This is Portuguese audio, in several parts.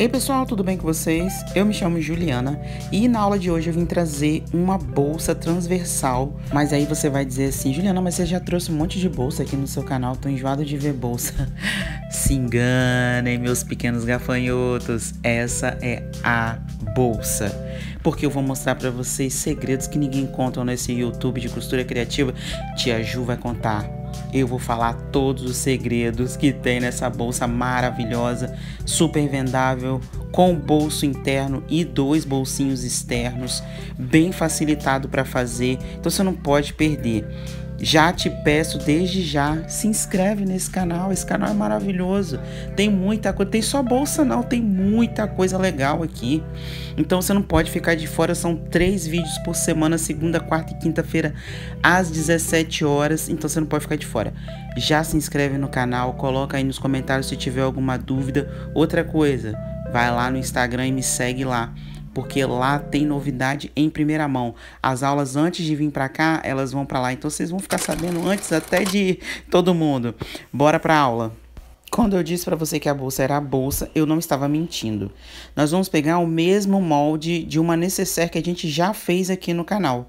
Ei pessoal, tudo bem com vocês? Eu me chamo Juliana e na aula de hoje eu vim trazer uma bolsa transversal. Mas aí você vai dizer assim, Juliana, mas você já trouxe um monte de bolsa aqui no seu canal, tô enjoado de ver bolsa. Se enganem, meus pequenos gafanhotos, essa é a bolsa. Porque eu vou mostrar para vocês segredos que ninguém conta nesse YouTube de costura criativa. Tia Ju vai contar eu vou falar todos os segredos que tem nessa bolsa maravilhosa, super vendável, com bolso interno e dois bolsinhos externos, bem facilitado para fazer, então você não pode perder. Já te peço desde já, se inscreve nesse canal, esse canal é maravilhoso. Tem muita coisa, tem só bolsa não, tem muita coisa legal aqui. Então você não pode ficar de fora, são três vídeos por semana, segunda, quarta e quinta-feira às 17 horas, então você não pode ficar de fora. Já se inscreve no canal, coloca aí nos comentários se tiver alguma dúvida. Outra coisa, vai lá no Instagram e me segue lá porque lá tem novidade em primeira mão. As aulas antes de vir para cá, elas vão para lá, então vocês vão ficar sabendo antes até de todo mundo. Bora para aula. Quando eu disse para você que a bolsa era a bolsa, eu não estava mentindo. Nós vamos pegar o mesmo molde de uma necessaire que a gente já fez aqui no canal.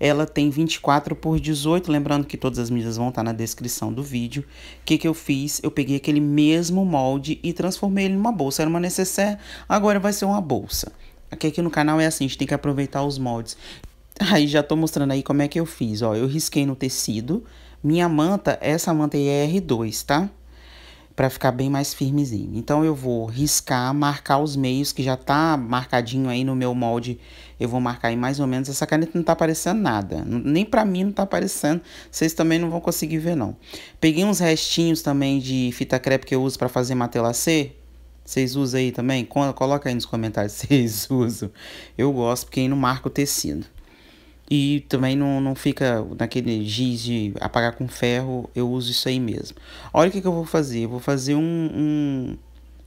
Ela tem 24 por 18, lembrando que todas as medidas vão estar na descrição do vídeo. O que, que eu fiz? Eu peguei aquele mesmo molde e transformei ele numa bolsa. Era uma necessaire, agora vai ser uma bolsa. Aqui, aqui no canal é assim, a gente tem que aproveitar os moldes. Aí já tô mostrando aí como é que eu fiz, ó. Eu risquei no tecido. Minha manta, essa manta aí é R2, tá? Pra ficar bem mais firmezinho. Então, eu vou riscar, marcar os meios que já tá marcadinho aí no meu molde. Eu vou marcar aí mais ou menos. Essa caneta não tá aparecendo nada. Nem pra mim não tá aparecendo. Vocês também não vão conseguir ver, não. Peguei uns restinhos também de fita crepe que eu uso pra fazer matelacê. Vocês usam aí também? Coloca aí nos comentários se vocês usam. Eu gosto porque aí não marca o tecido. E também não, não fica naquele giz de apagar com ferro. Eu uso isso aí mesmo. Olha o que, que eu vou fazer. Eu vou fazer um, um...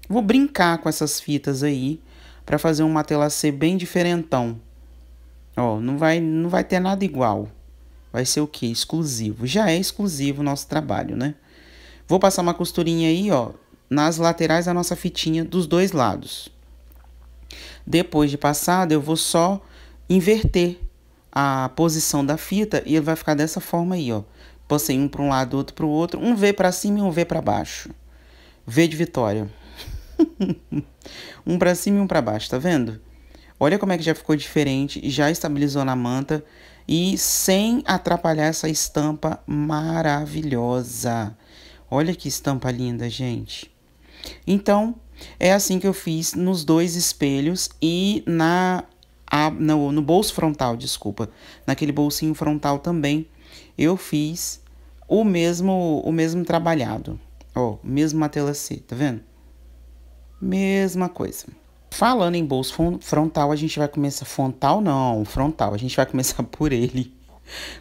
Vou brincar com essas fitas aí. para fazer um matelacê bem diferentão. Ó, não vai, não vai ter nada igual. Vai ser o que? Exclusivo. Já é exclusivo o nosso trabalho, né? Vou passar uma costurinha aí, ó nas laterais da nossa fitinha dos dois lados. Depois de passada, eu vou só inverter a posição da fita e ele vai ficar dessa forma aí, ó. Passei um para um lado, outro para o outro, um V para cima e um V para baixo. V de vitória. um para cima e um para baixo, tá vendo? Olha como é que já ficou diferente, já estabilizou na manta e sem atrapalhar essa estampa maravilhosa. Olha que estampa linda, gente. Então, é assim que eu fiz nos dois espelhos e na a, no, no bolso frontal, desculpa, naquele bolsinho frontal também, eu fiz o mesmo o mesmo trabalhado. Ó, mesma tela C, tá vendo? Mesma coisa. Falando em bolso frontal, a gente vai começar frontal não, frontal, a gente vai começar por ele,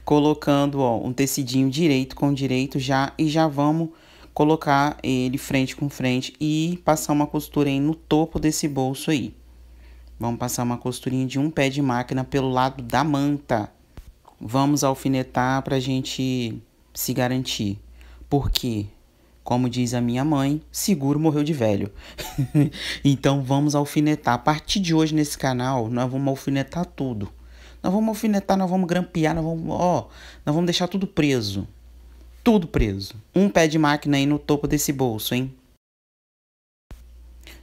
colocando, ó, um tecidinho direito com direito já e já vamos colocar ele frente com frente e passar uma costura aí no topo desse bolso aí. Vamos passar uma costurinha de um pé de máquina pelo lado da manta. Vamos alfinetar para a gente se garantir. Porque, como diz a minha mãe, seguro morreu de velho. então vamos alfinetar. A partir de hoje nesse canal, nós vamos alfinetar tudo. Nós vamos alfinetar, nós vamos grampear, nós vamos, ó, nós vamos deixar tudo preso. Tudo preso. Um pé de máquina aí no topo desse bolso, hein?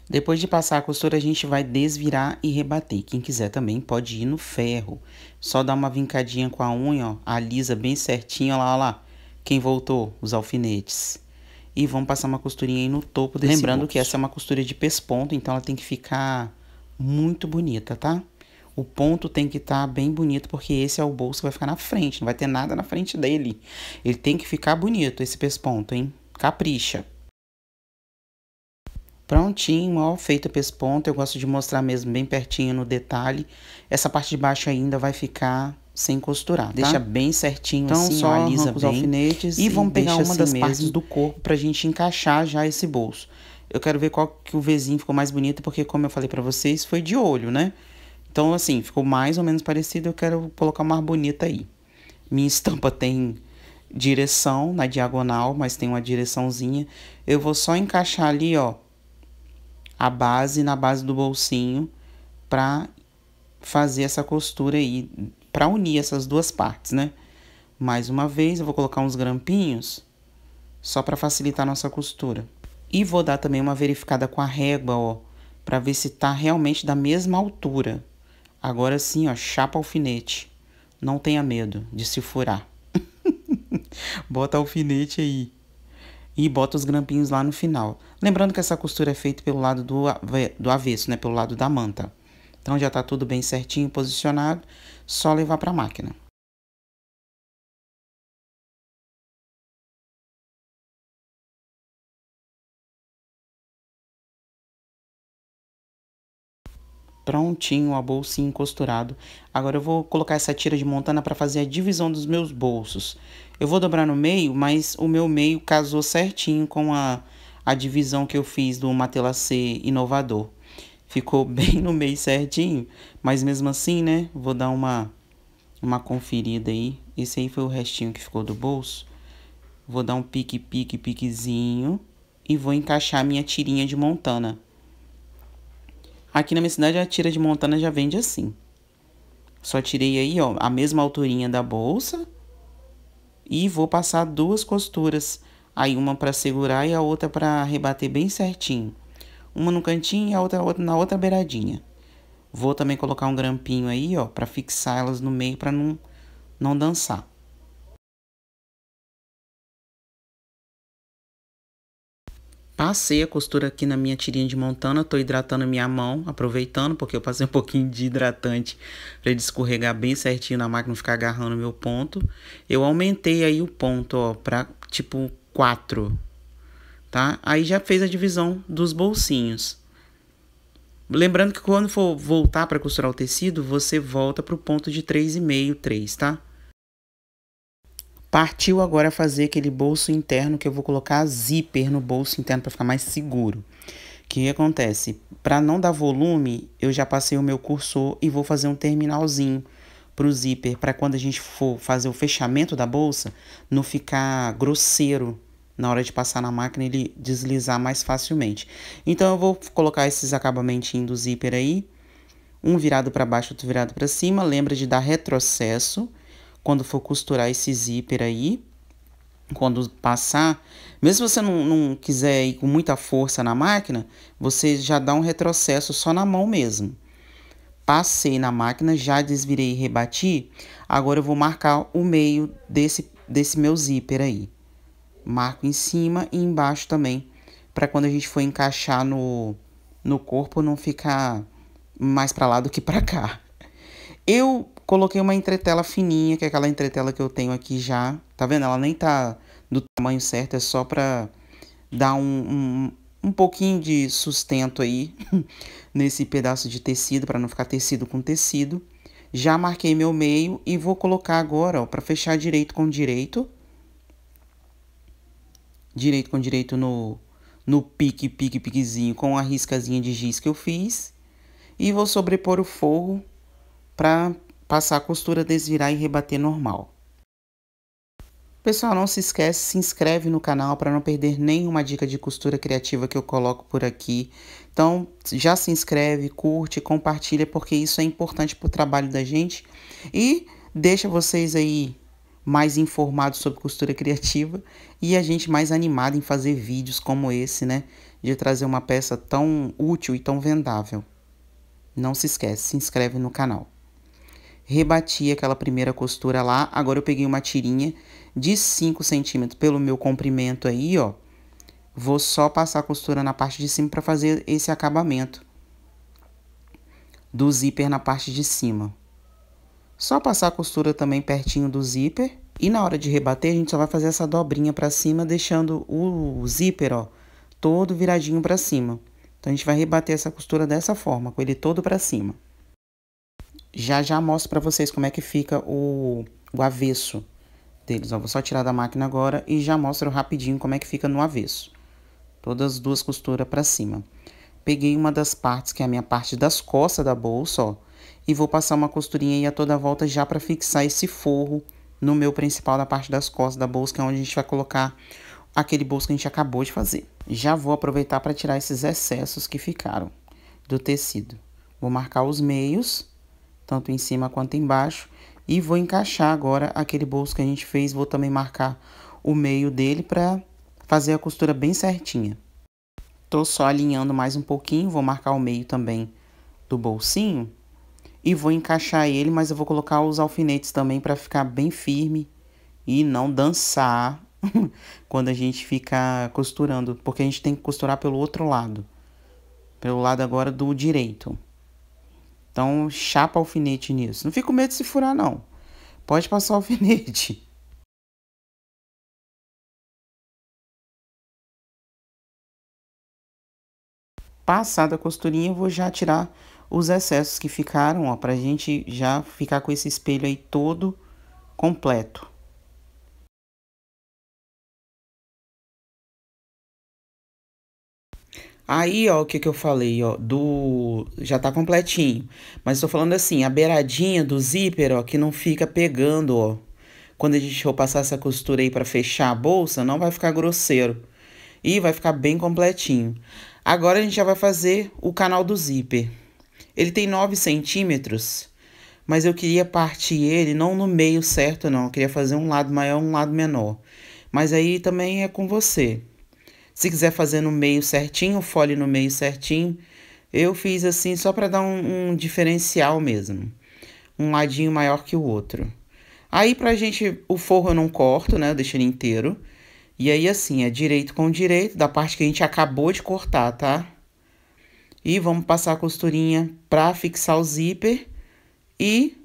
Depois de passar a costura, a gente vai desvirar e rebater. Quem quiser também pode ir no ferro. Só dá uma vincadinha com a unha, ó. Alisa bem certinho, ó lá, ó lá. Quem voltou? Os alfinetes. E vamos passar uma costurinha aí no topo desse Lembrando bolso. que essa é uma costura de pesponto, então ela tem que ficar muito bonita, tá? o ponto tem que estar tá bem bonito, porque esse é o bolso que vai ficar na frente, não vai ter nada na frente dele. Ele tem que ficar bonito, esse pesponto, hein? Capricha. Prontinho, ó, feito o pesponto. Eu gosto de mostrar mesmo bem pertinho no detalhe. Essa parte de baixo ainda vai ficar sem costurar, tá? Deixa bem certinho então, assim, só alisa os alfinetes e, e vamos pegar uma assim das mesmo. partes do corpo pra gente encaixar já esse bolso. Eu quero ver qual que o vizinho ficou mais bonito, porque como eu falei para vocês, foi de olho, né? Então, assim, ficou mais ou menos parecido. Eu quero colocar uma bonita aí. Minha estampa tem direção na diagonal, mas tem uma direçãozinha. Eu vou só encaixar ali, ó, a base na base do bolsinho pra fazer essa costura aí, pra unir essas duas partes, né? Mais uma vez, eu vou colocar uns grampinhos só para facilitar a nossa costura. E vou dar também uma verificada com a régua, ó, para ver se tá realmente da mesma altura. Agora sim, ó, chapa alfinete. Não tenha medo de se furar. bota alfinete aí. E bota os grampinhos lá no final. Lembrando que essa costura é feita pelo lado do, do avesso, né? Pelo lado da manta. Então já tá tudo bem certinho, posicionado. Só levar para a máquina. prontinho a bolsinha costurado. Agora eu vou colocar essa tira de montana para fazer a divisão dos meus bolsos. Eu vou dobrar no meio, mas o meu meio casou certinho com a, a divisão que eu fiz do Matelacê Inovador. Ficou bem no meio certinho, mas mesmo assim, né, vou dar uma, uma conferida aí. Esse aí foi o restinho que ficou do bolso. Vou dar um pique, pique, piquezinho e vou encaixar minha tirinha de montana. Aqui na minha cidade a tira de Montana já vende assim. Só tirei aí, ó, a mesma alturinha da bolsa e vou passar duas costuras, aí uma para segurar e a outra para rebater bem certinho. Uma no cantinho e a outra, na outra beiradinha. Vou também colocar um grampinho aí, ó, para fixar elas no meio para não não dançar. Passei a costura aqui na minha tirinha de montana, tô hidratando minha mão, aproveitando, porque eu passei um pouquinho de hidratante para ele escorregar bem certinho na máquina, ficar agarrando meu ponto. Eu aumentei aí o ponto, ó, pra tipo 4, tá? Aí já fez a divisão dos bolsinhos. Lembrando que quando for voltar para costurar o tecido, você volta pro ponto de 3,5, 3, tá? Partiu agora fazer aquele bolso interno que eu vou colocar zíper no bolso interno para ficar mais seguro. O que acontece? Para não dar volume, eu já passei o meu cursor e vou fazer um terminalzinho para o zíper, para quando a gente for fazer o fechamento da bolsa, não ficar grosseiro na hora de passar na máquina ele deslizar mais facilmente. Então eu vou colocar esses acabamentinhos do zíper aí, um virado para baixo, outro virado para cima, lembra de dar retrocesso quando for costurar esse zíper aí, quando passar, mesmo você não, não quiser ir com muita força na máquina, você já dá um retrocesso só na mão mesmo. Passei na máquina, já desvirei e rebati. Agora eu vou marcar o meio desse, desse meu zíper aí. Marco em cima e embaixo também, para quando a gente for encaixar no, no corpo não ficar mais para lá do que para cá. Eu Coloquei uma entretela fininha, que é aquela entretela que eu tenho aqui já. Tá vendo? Ela nem tá do tamanho certo, é só pra dar um, um, um pouquinho de sustento aí nesse pedaço de tecido, para não ficar tecido com tecido. Já marquei meu meio e vou colocar agora, ó, pra fechar direito com direito. Direito com direito no, no pique, pique, piquezinho com a riscazinha de giz que eu fiz. E vou sobrepor o forro para passar a costura, desvirar e rebater normal. Pessoal, não se esquece, se inscreve no canal para não perder nenhuma dica de costura criativa que eu coloco por aqui. Então, já se inscreve, curte, compartilha, porque isso é importante para o trabalho da gente. E deixa vocês aí mais informados sobre costura criativa e a gente mais animado em fazer vídeos como esse, né? De trazer uma peça tão útil e tão vendável. Não se esquece, se inscreve no canal rebati aquela primeira costura lá. Agora eu peguei uma tirinha de 5 centímetros pelo meu comprimento aí, ó. Vou só passar a costura na parte de cima para fazer esse acabamento do zíper na parte de cima. Só passar a costura também pertinho do zíper. E na hora de rebater, a gente só vai fazer essa dobrinha para cima, deixando o zíper, ó, todo viradinho para cima. Então, a gente vai rebater essa costura dessa forma, com ele todo para cima. Já já mostro para vocês como é que fica o, o avesso deles. Ó, vou só tirar da máquina agora e já mostro rapidinho como é que fica no avesso. Todas as duas costuras para cima. Peguei uma das partes, que é a minha parte das costas da bolsa, ó. E vou passar uma costurinha aí a toda a volta já para fixar esse forro no meu principal da parte das costas da bolsa, que é onde a gente vai colocar aquele bolso que a gente acabou de fazer. Já vou aproveitar para tirar esses excessos que ficaram do tecido. Vou marcar os meios tanto em cima quanto embaixo. E vou encaixar agora aquele bolso que a gente fez, vou também marcar o meio dele para fazer a costura bem certinha. Tô só alinhando mais um pouquinho, vou marcar o meio também do bolsinho e vou encaixar ele, mas eu vou colocar os alfinetes também para ficar bem firme e não dançar quando a gente fica costurando, porque a gente tem que costurar pelo outro lado, pelo lado agora do direito. Então, chapa alfinete nisso. Não fica com medo de se furar, não. Pode passar alfinete. Passada a costurinha, eu vou já tirar os excessos que ficaram, ó, pra gente já ficar com esse espelho aí todo completo. Aí, ó, o que que eu falei, ó, do... já tá completinho. Mas tô falando assim, a beiradinha do zíper, ó, que não fica pegando, ó. Quando a gente for passar essa costura aí pra fechar a bolsa, não vai ficar grosseiro. E vai ficar bem completinho. Agora a gente já vai fazer o canal do zíper. Ele tem 9 centímetros, mas eu queria partir ele não no meio certo, não. Eu queria fazer um lado maior, um lado menor. Mas aí também é com você. Se quiser fazer no meio certinho, fole no meio certinho. Eu fiz assim só para dar um, um, diferencial mesmo. Um ladinho maior que o outro. Aí pra gente, o forro eu não corto, né? Eu deixo ele inteiro. E aí assim, é direito com direito, da parte que a gente acabou de cortar, tá? E vamos passar a costurinha pra fixar o zíper. E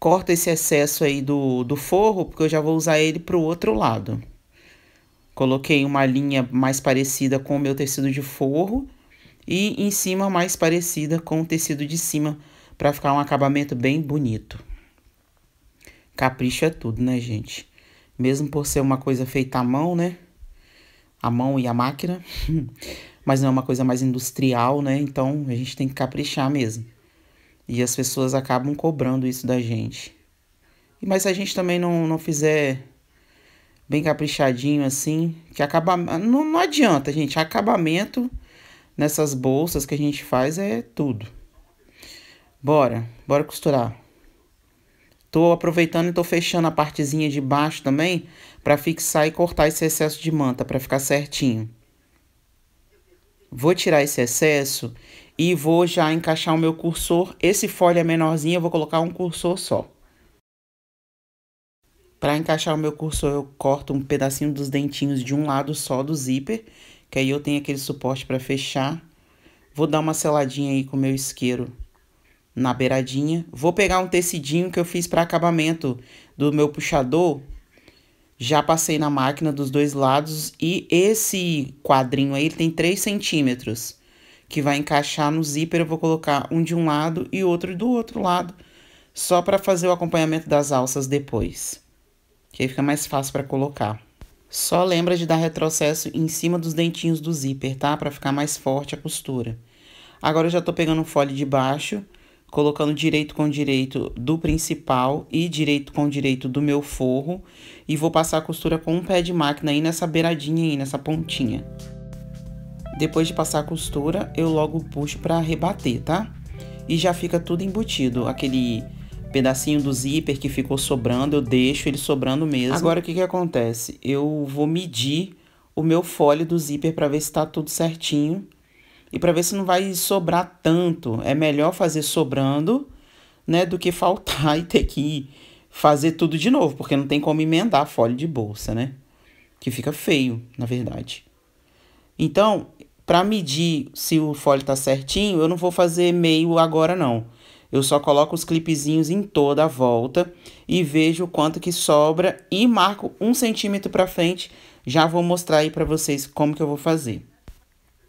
corta esse excesso aí do, do forro, porque eu já vou usar ele pro outro lado. Coloquei uma linha mais parecida com o meu tecido de forro e em cima mais parecida com o tecido de cima para ficar um acabamento bem bonito. Capricho é tudo, né, gente? Mesmo por ser uma coisa feita à mão, né? A mão e a máquina, mas não é uma coisa mais industrial, né? Então a gente tem que caprichar mesmo. E as pessoas acabam cobrando isso da gente. Mas se a gente também não, não fizer bem caprichadinho assim, que acaba não, não adianta, gente, acabamento nessas bolsas que a gente faz é tudo. Bora, bora costurar. Tô aproveitando e tô fechando a partezinha de baixo também para fixar e cortar esse excesso de manta para ficar certinho. Vou tirar esse excesso e vou já encaixar o meu cursor. Esse folha é menorzinho eu vou colocar um cursor só. Para encaixar o meu cursor, eu corto um pedacinho dos dentinhos de um lado só do zíper, que aí eu tenho aquele suporte para fechar. Vou dar uma seladinha aí com o meu isqueiro na beiradinha. Vou pegar um tecidinho que eu fiz para acabamento do meu puxador. Já passei na máquina dos dois lados e esse quadrinho aí tem 3 centímetros. Que vai encaixar no zíper, eu vou colocar um de um lado e outro do outro lado. Só para fazer o acompanhamento das alças depois que aí fica mais fácil para colocar. Só lembra de dar retrocesso em cima dos dentinhos do zíper, tá? Para ficar mais forte a costura. Agora eu já tô pegando o fole de baixo, colocando direito com direito do principal e direito com direito do meu forro e vou passar a costura com um pé de máquina aí nessa beiradinha aí, nessa pontinha. Depois de passar a costura, eu logo puxo para rebater, tá? E já fica tudo embutido, aquele pedacinho do zíper que ficou sobrando, eu deixo ele sobrando mesmo. Agora o que que acontece? Eu vou medir o meu fole do zíper para ver se está tudo certinho e para ver se não vai sobrar tanto. É melhor fazer sobrando, né, do que faltar e ter que fazer tudo de novo, porque não tem como emendar a fole de bolsa, né? Que fica feio, na verdade. Então, para medir se o fole está certinho, eu não vou fazer meio agora não. Eu só coloco os clipezinhos em toda a volta e vejo o quanto que sobra e marco um centímetro para frente. Já vou mostrar aí para vocês como que eu vou fazer.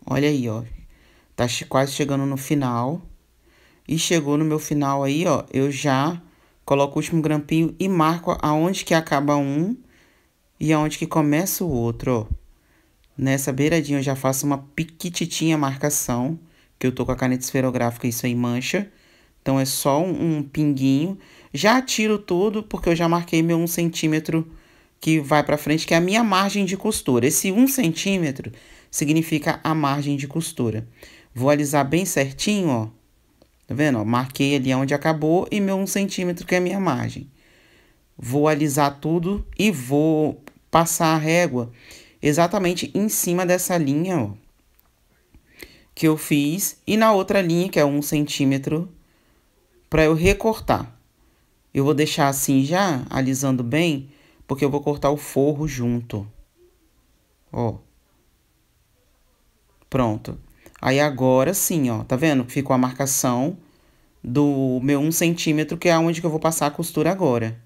Olha aí, ó. Tá quase chegando no final. E chegou no meu final aí, ó. Eu já coloco o último grampinho e marco aonde que acaba um e aonde que começa o outro, ó. Nessa beiradinha eu já faço uma piquititinha marcação, que eu tô com a caneta esferográfica, isso aí mancha. Então é só um, um pinguinho. Já tiro tudo porque eu já marquei meu 1 centímetro que vai para frente, que é a minha margem de costura. Esse 1 centímetro significa a margem de costura. Vou alisar bem certinho, ó. Tá vendo? Ó, marquei ali onde acabou e meu 1 centímetro que é a minha margem. Vou alisar tudo e vou passar a régua exatamente em cima dessa linha, ó. Que eu fiz. E na outra linha, que é 1 centímetro, para eu recortar. Eu vou deixar assim já, alisando bem, porque eu vou cortar o forro junto. Ó. Pronto. Aí agora sim, ó, tá vendo? Ficou a marcação do meu 1 um centímetro, que é onde que eu vou passar a costura agora.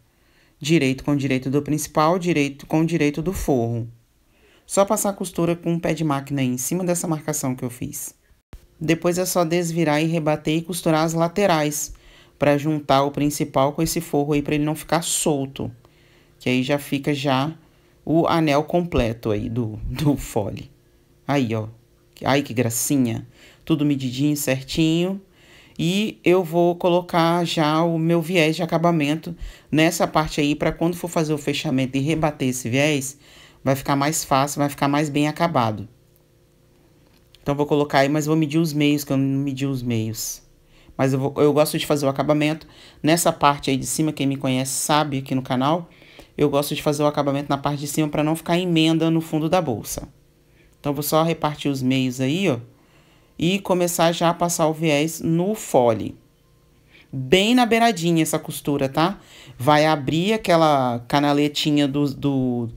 Direito com direito do principal, direito com direito do forro. Só passar a costura com o pé de máquina aí, em cima dessa marcação que eu fiz. Depois é só desvirar e rebater e costurar as laterais, para juntar o principal com esse forro aí para ele não ficar solto, que aí já fica já o anel completo aí do, do fole. Aí, ó. Ai, que gracinha. Tudo medidinho, certinho. E eu vou colocar já o meu viés de acabamento nessa parte aí para quando for fazer o fechamento e rebater esse viés, vai ficar mais fácil, vai ficar mais bem acabado. Então, vou colocar aí, mas vou medir os meios, que eu não medi os meios mas eu, vou, eu gosto de fazer o acabamento nessa parte aí de cima, quem me conhece sabe aqui no canal, eu gosto de fazer o acabamento na parte de cima para não ficar emenda no fundo da bolsa. Então, vou só repartir os meios aí, ó, e começar já a passar o viés no fole. Bem na beiradinha essa costura, tá? Vai abrir aquela canaletinha do, do,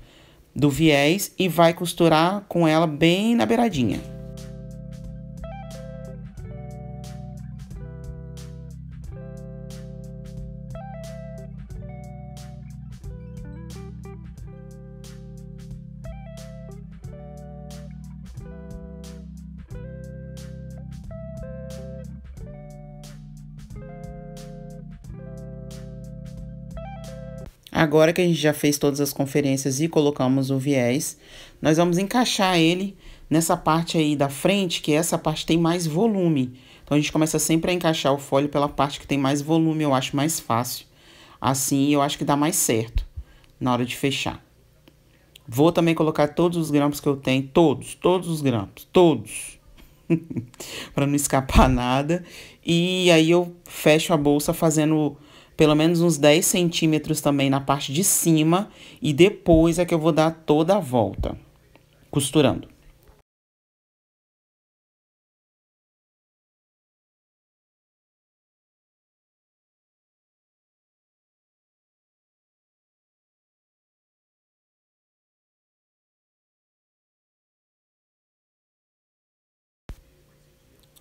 do viés e vai costurar com ela bem na beiradinha. Agora que a gente já fez todas as conferências e colocamos o viés, nós vamos encaixar ele nessa parte aí da frente, que é essa parte tem mais volume. Então, a gente começa sempre a encaixar o fole pela parte que tem mais volume, eu acho mais fácil. Assim, eu acho que dá mais certo na hora de fechar. Vou também colocar todos os grampos que eu tenho, todos, todos os grampos, todos. para não escapar nada. E aí eu fecho a bolsa fazendo pelo menos uns 10 centímetros também na parte de cima e depois é que eu vou dar toda a volta, costurando.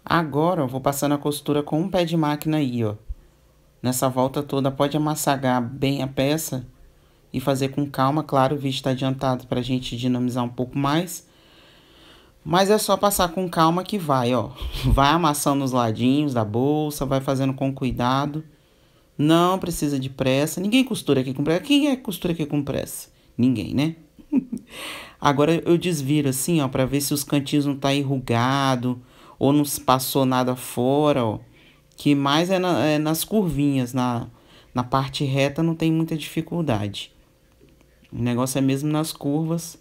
Agora, eu vou passando a costura com um pé de máquina aí, ó nessa volta toda, pode amassar bem a peça e fazer com calma. Claro, o vídeo está adiantado para a gente dinamizar um pouco mais. Mas é só passar com calma que vai, ó. Vai amassando os ladinhos da bolsa, vai fazendo com cuidado. Não precisa de pressa. Ninguém costura aqui com pressa. Quem é que costura aqui com pressa? Ninguém, né? Agora eu desviro assim, ó, para ver se os cantinhos não tá enrugado ou não passou nada fora, ó que mais é, na, é nas curvinhas, na, na parte reta não tem muita dificuldade. O negócio é mesmo nas curvas.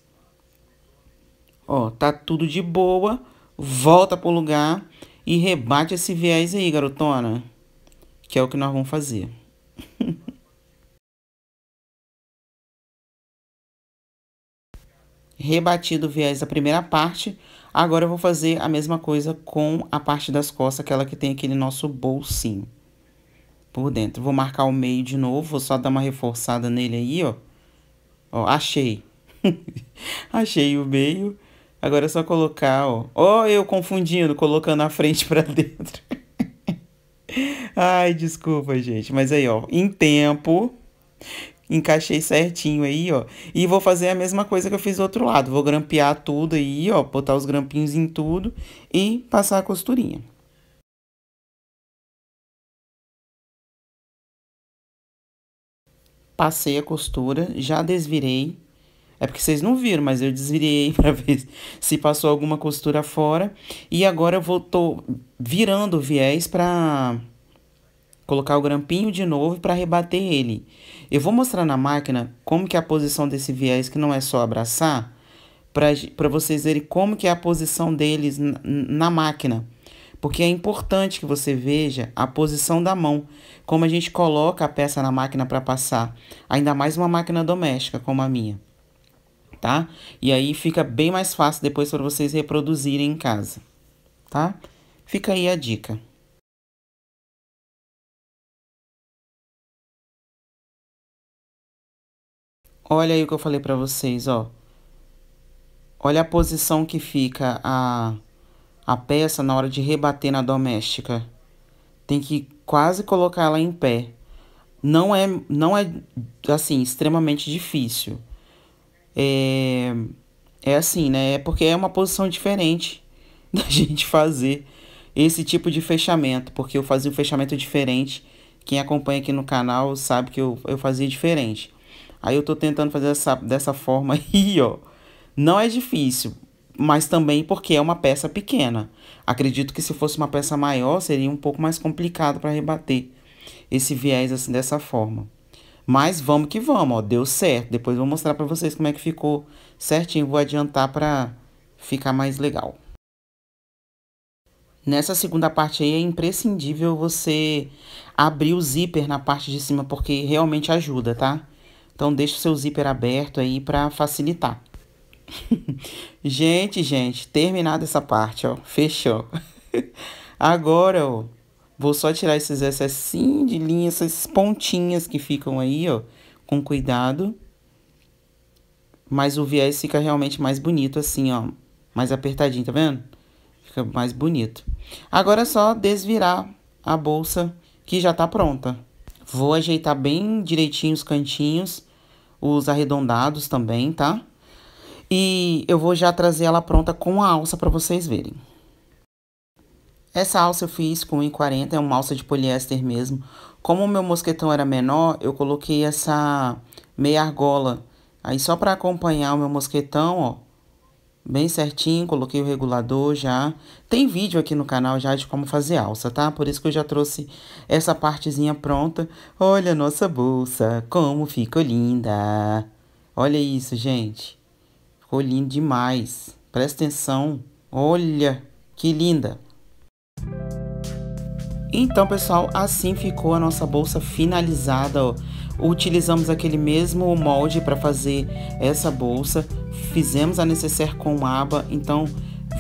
Ó, tá tudo de boa. Volta pro lugar e rebate esse viés aí, garotona. Que é o que nós vamos fazer. Rebatido o viés da primeira parte, Agora eu vou fazer a mesma coisa com a parte das costas, aquela que tem aquele nosso bolsinho por dentro. Vou marcar o meio de novo, vou só dar uma reforçada nele aí, ó. Ó, achei. achei o meio. Agora é só colocar, ó. Ó, oh, eu confundindo, colocando a frente para dentro. Ai, desculpa, gente. Mas aí, ó, em tempo, encaixei certinho aí, ó. E vou fazer a mesma coisa que eu fiz do outro lado. Vou grampear tudo aí, ó, botar os grampinhos em tudo e passar a costurinha. Passei a costura, já desvirei. É porque vocês não viram, mas eu desvirei para ver se passou alguma costura fora. E agora eu vou tô virando o viés para colocar o grampinho de novo para rebater ele. Eu vou mostrar na máquina como que é a posição desse viés, que não é só abraçar, para vocês verem como que é a posição deles na, na máquina. Porque é importante que você veja a posição da mão, como a gente coloca a peça na máquina para passar, ainda mais uma máquina doméstica como a minha, tá? E aí fica bem mais fácil depois para vocês reproduzirem em casa, tá? Fica aí a dica. Olha aí o que eu falei para vocês, ó. Olha a posição que fica a, a peça na hora de rebater na doméstica. Tem que quase colocar ela em pé. Não é, não é assim, extremamente difícil. É, é assim, né? É porque é uma posição diferente da gente fazer esse tipo de fechamento. Porque eu fazia um fechamento diferente. Quem acompanha aqui no canal sabe que eu, eu fazia diferente. Aí eu tô tentando fazer essa, dessa forma aí, ó. Não é difícil, mas também porque é uma peça pequena. Acredito que se fosse uma peça maior, seria um pouco mais complicado para rebater esse viés assim dessa forma. Mas vamos que vamos, ó, deu certo. Depois vou mostrar para vocês como é que ficou certinho, vou adiantar para ficar mais legal. Nessa segunda parte aí é imprescindível você abrir o zíper na parte de cima, porque realmente ajuda, tá? Então, deixa o seu zíper aberto aí para facilitar. gente, gente, terminada essa parte, ó. Fechou. Agora, ó, vou só tirar esses excessinhos de linha, essas pontinhas que ficam aí, ó, com cuidado. Mas o viés fica realmente mais bonito assim, ó, mais apertadinho, tá vendo? Fica mais bonito. Agora é só desvirar a bolsa que já tá pronta. Vou ajeitar bem direitinho os cantinhos os arredondados também, tá? E eu vou já trazer ela pronta com a alça para vocês verem. Essa alça eu fiz com 1,40, é uma alça de poliéster mesmo. Como o meu mosquetão era menor, eu coloquei essa meia argola. Aí só para acompanhar o meu mosquetão, ó, bem certinho, coloquei o regulador já. Tem vídeo aqui no canal já de como fazer alça, tá? Por isso que eu já trouxe essa partezinha pronta. Olha a nossa bolsa, como ficou linda. Olha isso, gente. Ficou lindo demais. Presta atenção. Olha, que linda. Então, pessoal, assim ficou a nossa bolsa finalizada, ó. Utilizamos aquele mesmo molde para fazer essa bolsa fizemos a necessaire com aba, então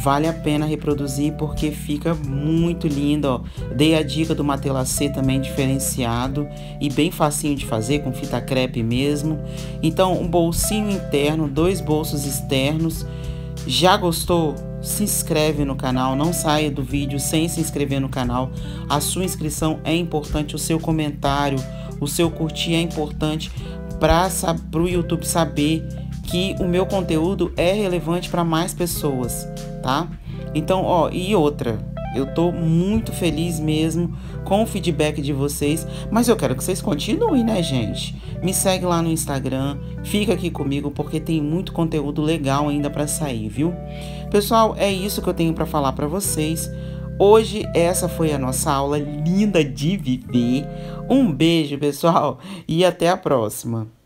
vale a pena reproduzir porque fica muito lindo, ó. Dei a dica do matelacê também diferenciado e bem facinho de fazer com fita crepe mesmo. Então, um bolsinho interno, dois bolsos externos. Já gostou? Se inscreve no canal, não saia do vídeo sem se inscrever no canal. A sua inscrição é importante, o seu comentário, o seu curtir é importante para o YouTube saber que o meu conteúdo é relevante para mais pessoas, tá? Então, ó, e outra, eu tô muito feliz mesmo com o feedback de vocês, mas eu quero que vocês continuem, né, gente? Me segue lá no Instagram, fica aqui comigo porque tem muito conteúdo legal ainda para sair, viu? Pessoal, é isso que eu tenho para falar para vocês. Hoje essa foi a nossa aula linda de viver. Um beijo, pessoal, e até a próxima.